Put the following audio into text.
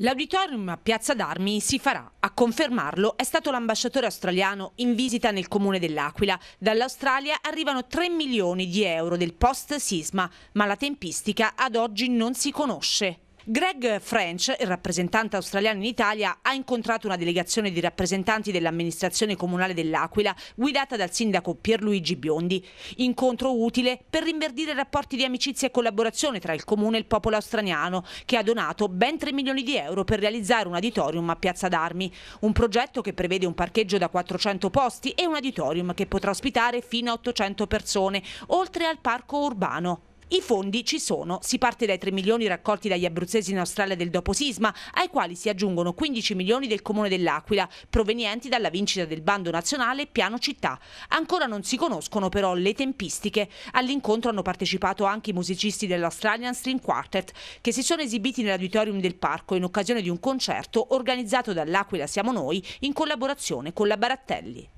L'auditorium a Piazza d'Armi si farà. A confermarlo è stato l'ambasciatore australiano in visita nel comune dell'Aquila. Dall'Australia arrivano 3 milioni di euro del post-sisma, ma la tempistica ad oggi non si conosce. Greg French, il rappresentante australiano in Italia, ha incontrato una delegazione di rappresentanti dell'amministrazione comunale dell'Aquila, guidata dal sindaco Pierluigi Biondi. Incontro utile per rinverdire rapporti di amicizia e collaborazione tra il comune e il popolo australiano, che ha donato ben 3 milioni di euro per realizzare un auditorium a Piazza d'Armi. Un progetto che prevede un parcheggio da 400 posti e un auditorium che potrà ospitare fino a 800 persone, oltre al parco urbano. I fondi ci sono, si parte dai 3 milioni raccolti dagli abruzzesi in Australia del dopo sisma, ai quali si aggiungono 15 milioni del comune dell'Aquila, provenienti dalla vincita del bando nazionale Piano Città. Ancora non si conoscono però le tempistiche. All'incontro hanno partecipato anche i musicisti dell'Australian String Quartet, che si sono esibiti nell'auditorium del parco in occasione di un concerto organizzato dall'Aquila Siamo Noi in collaborazione con la Barattelli.